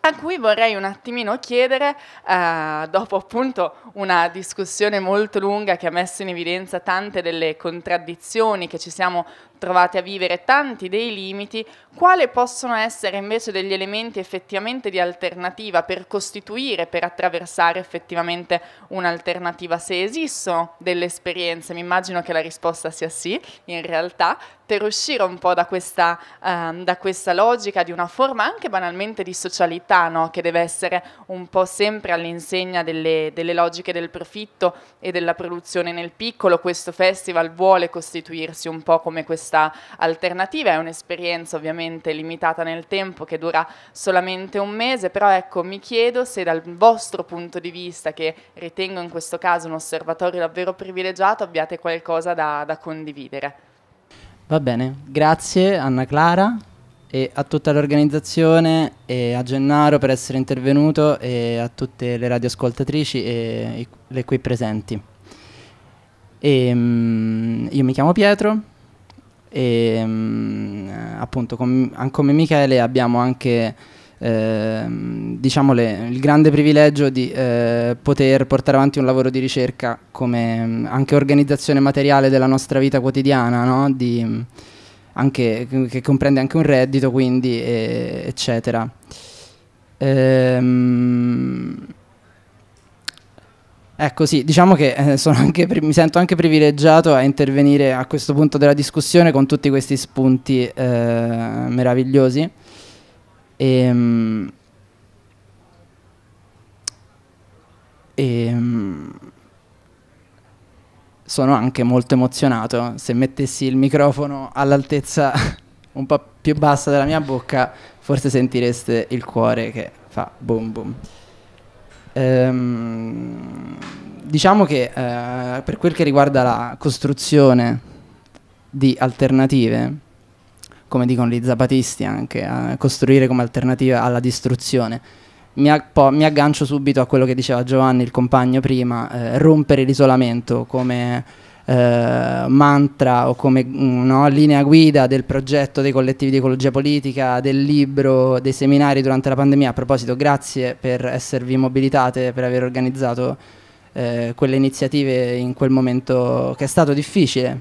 S2: a cui vorrei un attimino chiedere, eh, dopo appunto una discussione molto lunga che ha messo in evidenza tante delle contraddizioni che ci siamo trovate a vivere tanti dei limiti, quali possono essere invece degli elementi effettivamente di alternativa per costituire, per attraversare effettivamente un'alternativa, se esistono delle esperienze, mi immagino che la risposta sia sì, in realtà, per uscire un po' da questa, uh, da questa logica di una forma anche banalmente di socialità, no? che deve essere un po' sempre all'insegna delle, delle logiche del profitto e della produzione nel piccolo, questo festival vuole costituirsi un po' come questo questa alternativa, è un'esperienza ovviamente limitata nel tempo che dura solamente un mese, però ecco mi chiedo se dal vostro punto di vista, che ritengo in questo caso un osservatorio davvero privilegiato, abbiate qualcosa da, da condividere.
S6: Va bene, grazie Anna Clara e a tutta l'organizzazione e a Gennaro per essere intervenuto e a tutte le radioascoltatrici e le qui presenti. E, ehm, io mi chiamo Pietro, e ehm, mh, appunto com come Michele abbiamo anche eh, diciamo le, il grande privilegio di eh, poter portare avanti un lavoro di ricerca come mh, mm, anche organizzazione materiale della nostra vita quotidiana, no? di, mh, mm, anche, che comprende anche un reddito, quindi, e, eccetera. Ehm, Ecco sì, diciamo che eh, anche, mi sento anche privilegiato a intervenire a questo punto della discussione con tutti questi spunti eh, meravigliosi. E, ehm, e, ehm, sono anche molto emozionato. Se mettessi il microfono all'altezza *laughs* un po' più bassa della mia bocca, forse sentireste il cuore che fa boom boom. Ehm, diciamo che eh, per quel che riguarda la costruzione di alternative, come dicono gli zapatisti anche, eh, costruire come alternativa alla distruzione, mi, mi, aggancio subito a quello che diceva Giovanni, il compagno prima, eh, rompere l'isolamento come eh, mantra o come mm, no, linea guida del progetto dei collettivi di ecologia politica, del libro, dei seminari durante la pandemia. A proposito, grazie per esservi mobilitate, per aver organizzato eh, quelle iniziative in quel momento che è stato difficile,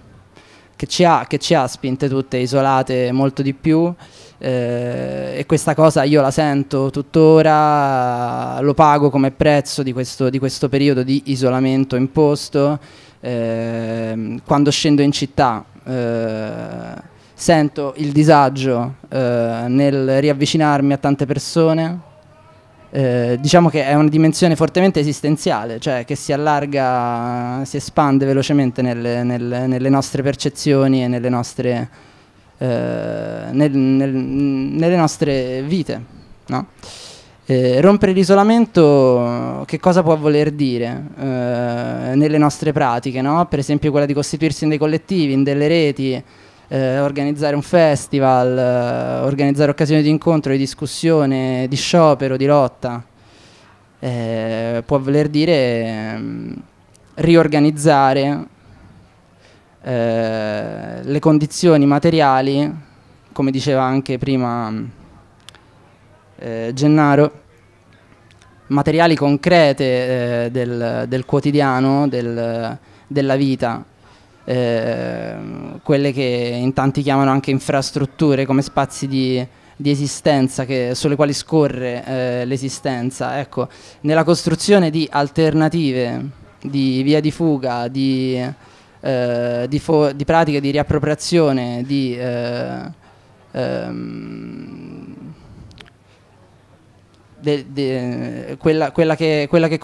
S6: che ci ha, che ci ha spinte tutte isolate molto di più eh, e questa cosa io la sento tuttora, lo pago come prezzo di questo, di questo periodo di isolamento imposto, eh, quando scendo in città eh, sento il disagio eh, nel riavvicinarmi a tante persone, eh, diciamo che è una dimensione fortemente esistenziale, cioè che si allarga, si espande velocemente nelle, nelle, nelle nostre percezioni e nelle nostre eh, nel, nel, nelle nostre vite. No? Eh, rompere l'isolamento che cosa può voler dire eh, nelle nostre pratiche, no? per esempio quella di costituirsi in dei collettivi, in delle reti, eh, organizzare un festival, eh, organizzare occasioni di incontro, di discussione, di sciopero, di lotta. Eh, può voler dire mm, riorganizzare eh, le condizioni materiali, come diceva anche prima eh, Gennaro, materiali concrete eh, del, del, quotidiano, del, della vita, eh, quelle che in tanti chiamano anche infrastrutture come spazi di, di esistenza che, sulle quali scorre eh, l'esistenza. Ecco, nella costruzione di alternative, di via di fuga, di eh, di, di, pratiche di riappropriazione di... Eh, ehm, de, de, quella, quella, che, quella, che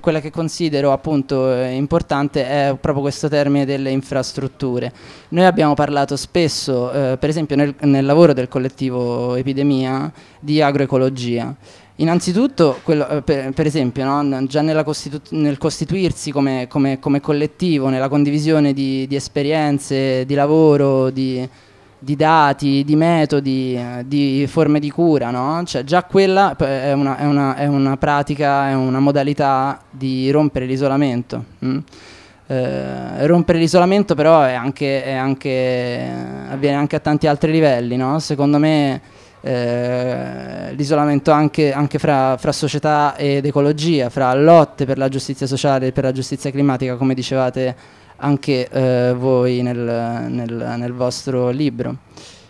S6: quella, che, considero appunto eh, importante è proprio questo termine delle infrastrutture. Noi abbiamo parlato spesso, eh, per esempio nel, nel lavoro del collettivo Epidemia, di agroecologia. Innanzitutto, quello, eh, per, per, esempio, no? già costitu nel costituirsi come, come, come, collettivo, nella condivisione di, di esperienze, di lavoro, di, di, dati, di metodi, eh, di forme di cura, no? cioè, già quella eh, è una, è, una, è una, pratica, è una modalità di rompere l'isolamento. Mm? Eh, rompere l'isolamento però è anche, anche, avviene anche a tanti altri livelli, no? secondo me eh, l'isolamento anche, anche fra, fra, società ed ecologia, fra lotte per la giustizia sociale e per la giustizia climatica, come dicevate anche eh, voi nel, nel, nel, vostro libro.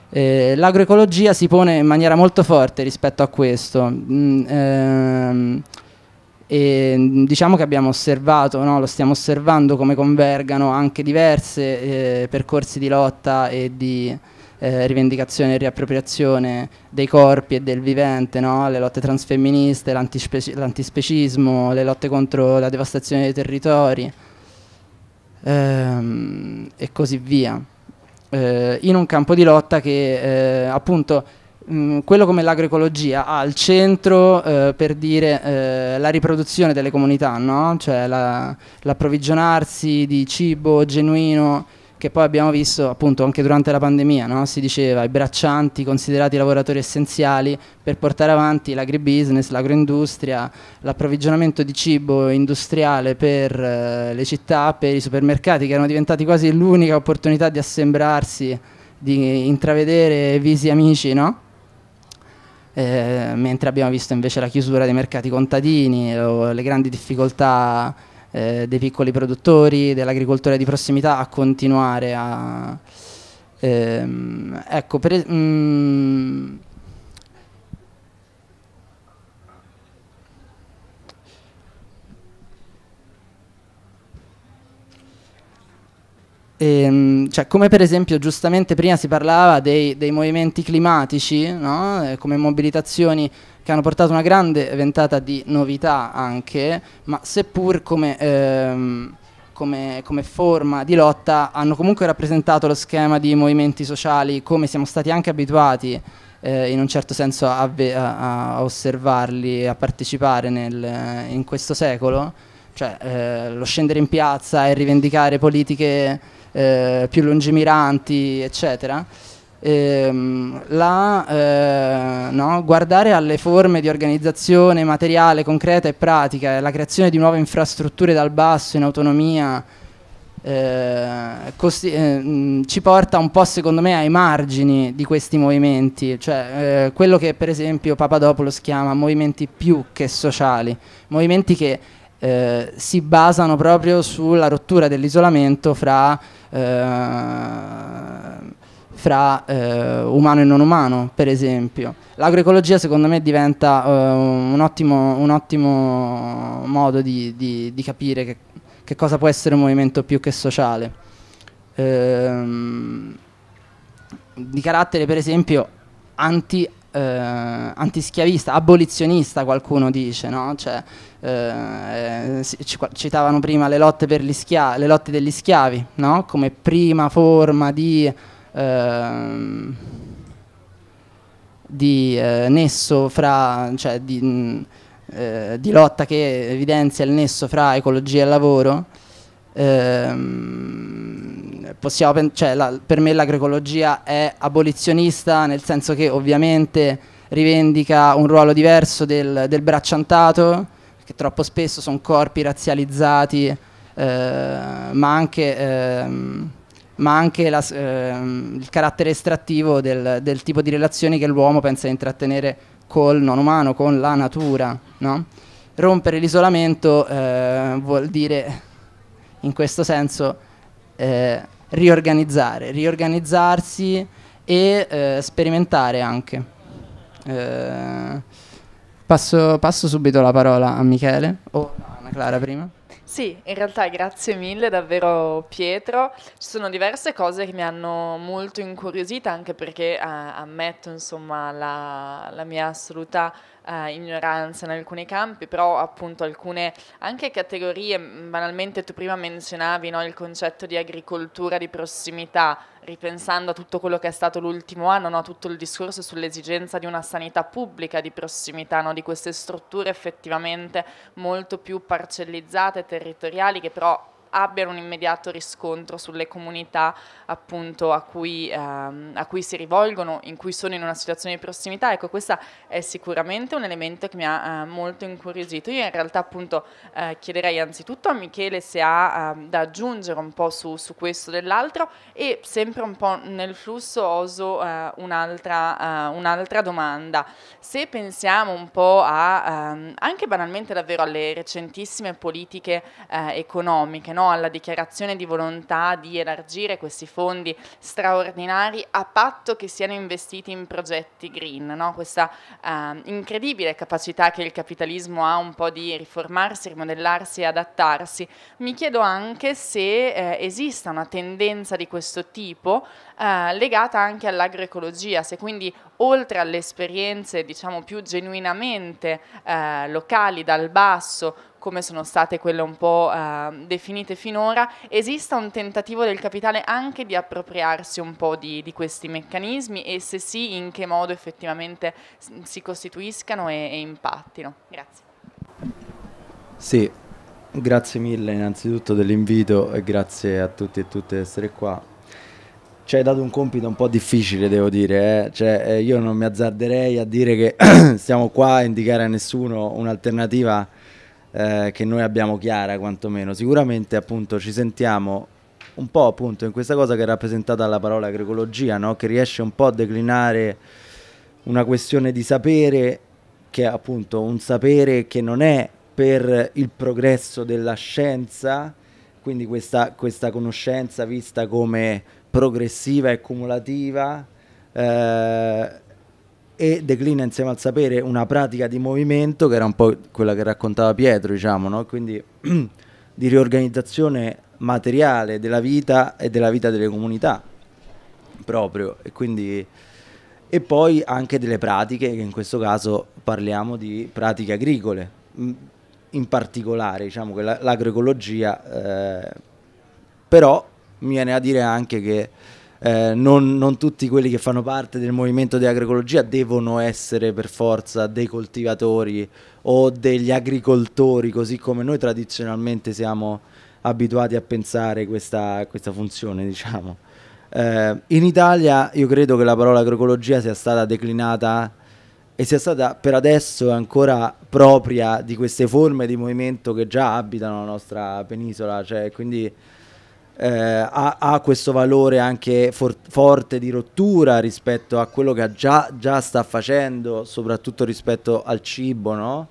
S6: Eh, l'agroecologia si pone in maniera molto forte rispetto a questo. Mm, ehm, e mm, diciamo che abbiamo osservato, no? lo stiamo osservando come convergano anche diversi eh, percorsi di lotta e di, eh, rivendicazione e riappropriazione dei corpi e del vivente, no? le lotte transfemministe, l'antispecismo, le lotte contro la devastazione dei territori ehm, e così via, eh, in un campo di lotta che eh, appunto quello come l'agroecologia ha al centro eh, per dire eh, la riproduzione delle comunità, no? cioè l'approvvigionarsi di cibo genuino che poi abbiamo visto appunto anche durante la pandemia, no? si diceva i braccianti considerati lavoratori essenziali per portare avanti l'agribusiness, l'agroindustria, l'approvvigionamento di cibo industriale per eh, le città, per i supermercati che erano diventati quasi l'unica opportunità di assembrarsi, di intravedere visi amici, no? eh, mentre abbiamo visto invece la chiusura dei mercati contadini, le grandi difficoltà eh, dei piccoli produttori, dell'agricoltura di prossimità a continuare a... Ehm, ecco, per, mh, mm, E, ehm, cioè, come per esempio giustamente prima si parlava dei, dei movimenti climatici, no? Eh, come mobilitazioni che hanno portato una grande ventata di novità anche, ma seppur come, ehm, come, come, forma di lotta hanno comunque rappresentato lo schema di movimenti sociali come siamo stati anche abituati eh, in un certo senso a, a, a osservarli e a partecipare nel, in questo secolo, cioè eh, lo scendere in piazza e rivendicare politiche eh, più lungimiranti, eccetera ehm, la, eh, no? guardare alle forme di organizzazione materiale, concreta e pratica, la creazione di nuove infrastrutture dal basso in autonomia, eh, eh, mh, mm, ci porta un po' secondo me ai margini di questi movimenti, cioè eh, quello che per esempio Papadopoulos chiama movimenti più che sociali, movimenti che eh, si basano proprio sulla rottura dell'isolamento fra eh, fra eh, umano e non umano, per esempio. L'agroecologia secondo me diventa eh, un, ottimo, un, ottimo, modo di, di, di capire che, che, cosa può essere un movimento più che sociale. Ehm, di carattere per esempio anti, eh, antischiavista, abolizionista qualcuno dice, no? cioè, eh, citavano prima le lotte, le lotte degli schiavi, no? come prima forma di ehm, di eh, nesso fra, cioè di, mh, mm, eh, di, lotta che evidenzia il nesso fra ecologia e lavoro. Ehm, cioè, la, per me l'agroecologia è abolizionista nel senso che ovviamente rivendica un ruolo diverso del, del bracciantato, che troppo spesso sono corpi razzializzati, eh, ma anche... Ehm, ma anche la, ehm, il carattere estrattivo del, del, tipo di relazioni che l'uomo pensa di intrattenere col non umano, con la natura. No? Rompere l'isolamento eh, vuol dire, in questo senso, eh, riorganizzare, riorganizzarsi e eh, sperimentare anche. Eh, passo, passo, subito la parola a Michele o oh, a Ana Clara prima.
S2: Sì, in realtà grazie mille davvero Pietro. Ci sono diverse cose che mi hanno molto incuriosita anche perché eh, ammetto insomma la, la mia assoluta eh, ignoranza in alcuni campi, però appunto alcune anche categorie, banalmente tu prima menzionavi no, il concetto di agricoltura di prossimità, ripensando a tutto quello che è stato l'ultimo anno, no? tutto il discorso sull'esigenza di una sanità pubblica di prossimità, no? di queste strutture effettivamente molto più parcellizzate, territoriali, che però abbiano un immediato riscontro sulle comunità appunto a cui, ehm, a cui si rivolgono, in cui sono in una situazione di prossimità. Ecco, questo è sicuramente un elemento che mi ha eh, molto incuriosito. Io in realtà appunto eh, chiederei anzitutto a Michele se ha eh, da aggiungere un po' su, su questo dell'altro e sempre un po' nel flusso oso eh, un'altra, eh, un'altra domanda. Se pensiamo un po' a, ehm, anche banalmente davvero alle recentissime politiche eh, economiche, no? no alla dichiarazione di volontà di elargire questi fondi straordinari a patto che siano investiti in progetti green, no? questa eh, incredibile capacità che il capitalismo ha un po' di riformarsi, rimodellarsi e adattarsi. Mi chiedo anche se eh, esista una tendenza di questo tipo eh, legata anche all'agroecologia, se quindi oltre alle esperienze diciamo più genuinamente eh, locali dal basso, come sono state quelle un po' eh, definite finora, esista un tentativo del capitale anche di appropriarsi un po' di, di questi meccanismi e se sì in che modo effettivamente si costituiscano e, e impattino. Grazie.
S1: Sì, grazie mille innanzitutto dell'invito e grazie a tutti e tutte di essere qua. Ci hai dato un compito un po' difficile, devo dire. Eh? Cioè, eh, io non mi azzarderei a dire che *clears throat* stiamo qua a indicare a nessuno un'alternativa eh, che noi abbiamo chiara quantomeno. Sicuramente appunto ci sentiamo un po' appunto in questa cosa che è rappresentata dalla parola agroecologia, no? che riesce un po' a declinare una questione di sapere che è appunto un sapere che non è per il progresso della scienza, quindi questa, questa conoscenza vista come progressiva e cumulativa, eh, e declina insieme al sapere una pratica di movimento che era un po' quella che raccontava Pietro, diciamo, no? quindi *clears throat* di riorganizzazione materiale della vita e della vita delle comunità proprio e quindi e poi anche delle pratiche che in questo caso parliamo di pratiche agricole in particolare diciamo che l'agroecologia eh, però mi viene a dire anche che eh, non, non, tutti quelli che fanno parte del movimento di agroecologia devono essere per forza dei coltivatori o degli agricoltori, così come noi tradizionalmente siamo abituati a pensare questa, questa funzione, diciamo. eh, in Italia io credo che la parola agroecologia sia stata declinata e sia stata per adesso ancora propria di queste forme di movimento che già abitano la nostra penisola, cioè, quindi eh, ha, ha, questo valore anche for- forte di rottura rispetto a quello che già, già sta facendo, soprattutto rispetto al cibo, no?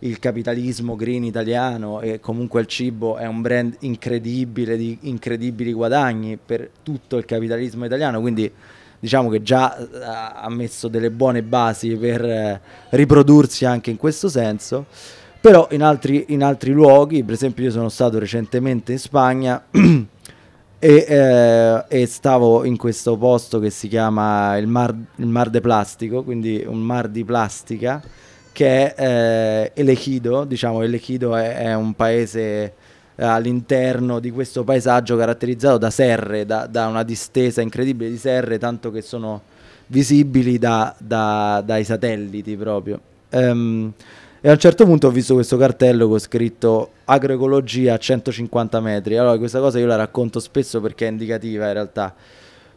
S1: il capitalismo green italiano e comunque il cibo è un brand incredibile di incredibili guadagni per tutto il capitalismo italiano, quindi diciamo che già eh, ha messo delle buone basi per eh, riprodursi anche in questo senso. Però in altri, in altri luoghi, per esempio io sono stato recentemente in Spagna *clears throat* E, eh, e, stavo in questo posto che si chiama il Mar, il mar de Plastico, quindi un mar di plastica, che è eh, Elechido, diciamo Elechido è, è un paese eh, all'interno di questo paesaggio caratterizzato da serre, da, da, una distesa incredibile di serre, tanto che sono visibili da, da, dai satelliti proprio. Um, e a un certo punto ho visto questo cartello con scritto agroecologia a 150 metri. Allora questa cosa io la racconto spesso perché è indicativa in realtà.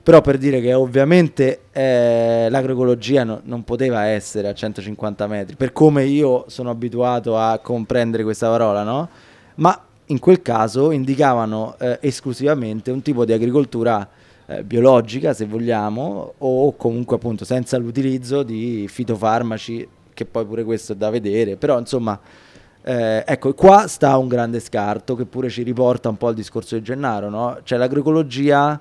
S1: Però per dire che ovviamente eh, l'agroecologia no, non poteva essere a 150 metri, per come io sono abituato a comprendere questa parola, no? Ma in quel caso indicavano eh, esclusivamente un tipo di agricoltura eh, biologica, se vogliamo, o comunque appunto senza l'utilizzo di fitofarmaci che poi pure questo è da vedere, però insomma... Eh, ecco, qua sta un grande scarto che pure ci riporta un po' al discorso di Gennaro, no? Cioè l'agroecologia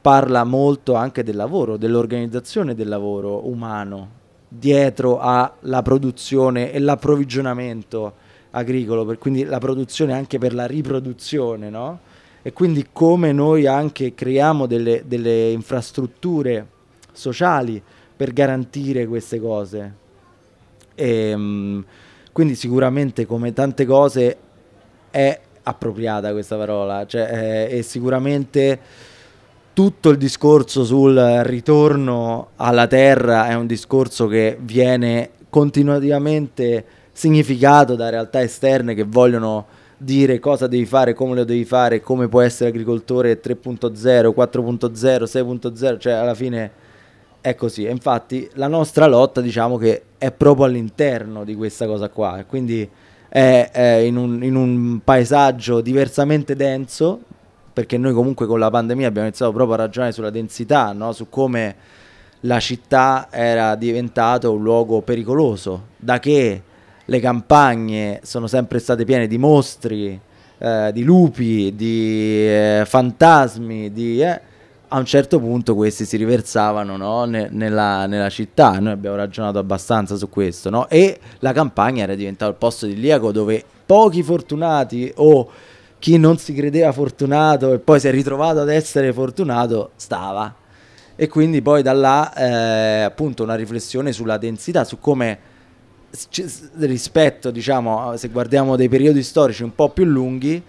S1: parla molto anche del lavoro, dell'organizzazione del lavoro umano dietro alla produzione e l'approvvigionamento agricolo, per, quindi la produzione anche per la riproduzione, no? E quindi come noi anche creiamo delle, delle infrastrutture sociali per garantire queste cose. E, ehm, quindi sicuramente come tante cose è appropriata questa parola cioè, è, eh, è sicuramente tutto il discorso sul ritorno alla terra è un discorso che viene continuativamente significato da realtà esterne che vogliono dire cosa devi fare, come lo devi fare, come può essere agricoltore 3.0, 4.0, 6.0, cioè alla fine è così, e infatti la nostra lotta diciamo che è proprio all'interno di questa cosa qua, quindi è, è in, un, in un paesaggio diversamente denso, perché noi comunque con la pandemia abbiamo iniziato proprio a ragionare sulla densità, no? su come la città era diventata un luogo pericoloso, da che le campagne sono sempre state piene di mostri, eh, di lupi, di eh, fantasmi, di, eh, a un certo punto questi si riversavano no? ne nella, nella, città, noi abbiamo ragionato abbastanza su questo, no? e la campagna era diventata il posto di Liaco dove pochi fortunati o chi non si credeva fortunato e poi si è ritrovato ad essere fortunato stava. E quindi poi da là eh, appunto una riflessione sulla densità, su come rispetto, diciamo, se guardiamo dei periodi storici un po' più lunghi,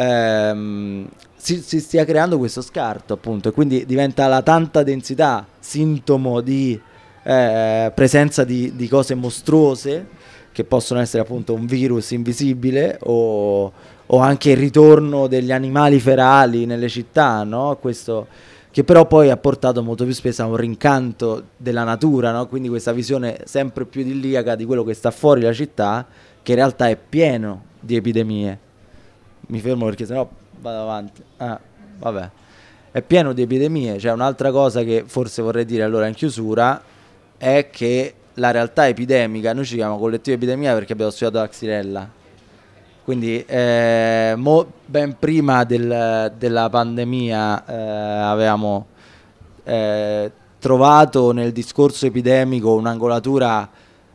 S1: ehm, si, si, stia creando questo scarto appunto e quindi diventa la tanta densità sintomo di eh, presenza di, di, cose mostruose che possono essere appunto un virus invisibile o, o anche il ritorno degli animali ferali nelle città, no? questo, che però poi ha portato molto più spesso a un rincanto della natura, no? quindi questa visione sempre più idilliaca di quello che sta fuori la città, che in realtà è pieno di epidemie mi fermo perché sennò vado avanti. Ah, vabbè. È pieno di epidemie, c'è cioè, un'altra cosa che forse vorrei dire allora in chiusura è che la realtà epidemica, noi ci chiamiamo collettiva epidemia perché abbiamo studiato la Xirella. Quindi eh, mo, ben prima del, della pandemia eh, avevamo eh, trovato nel discorso epidemico un'angolatura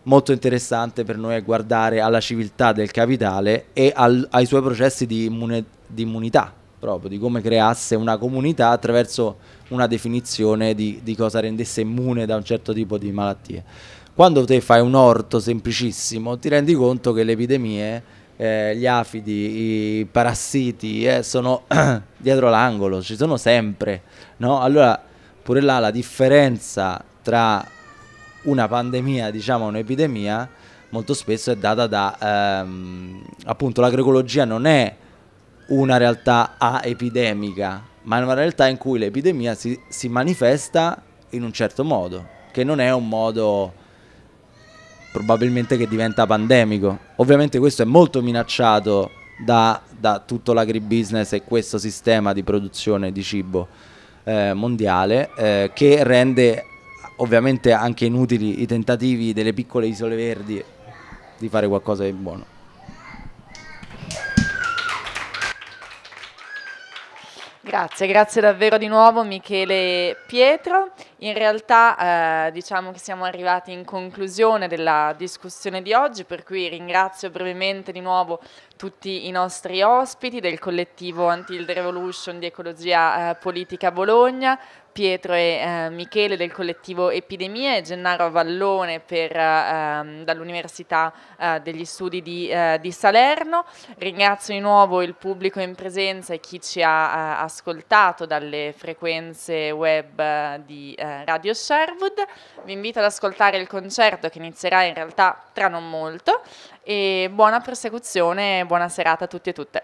S1: molto interessante per noi è guardare alla civiltà del capitale e al, ai suoi processi di, immune, di, immunità, proprio di come creasse una comunità attraverso una definizione di, di cosa rendesse immune da un certo tipo di malattie. Quando te fai un orto semplicissimo ti rendi conto che le epidemie eh, gli afidi, i parassiti eh, sono *clears throat* dietro l'angolo, ci sono sempre. No? Allora, pure là la differenza tra una pandemia, diciamo un'epidemia, molto spesso è data da ehm, appunto l'agricologia non è una realtà epidemica, ma è una realtà in cui l'epidemia si, si manifesta in un certo modo, che non è un modo probabilmente che diventa pandemico. Ovviamente questo è molto minacciato da, da tutto l'agribusiness e questo sistema di produzione di cibo eh, mondiale eh, che rende ovviamente anche inutili i tentativi delle piccole isole verdi di fare qualcosa di buono.
S2: Grazie, grazie davvero di nuovo Michele Pietro. In realtà eh, diciamo che siamo arrivati in conclusione della discussione di oggi, per cui ringrazio brevemente di nuovo tutti i nostri ospiti del collettivo Until the Revolution di Ecologia eh, Politica Bologna, Pietro e eh, Michele del collettivo Epidemia e Gennaro Vallone per, eh, dall'Università eh, degli Studi di, eh, di, Salerno. Ringrazio di nuovo il pubblico in presenza e chi ci ha eh, ascoltato dalle frequenze web eh, di Radio Sherwood. Vi invito ad ascoltare il concerto che inizierà in realtà tra non molto e buona prosecuzione e buona serata a tutti e tutte.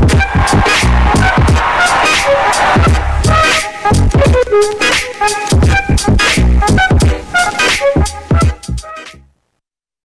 S5: ¡Gracias!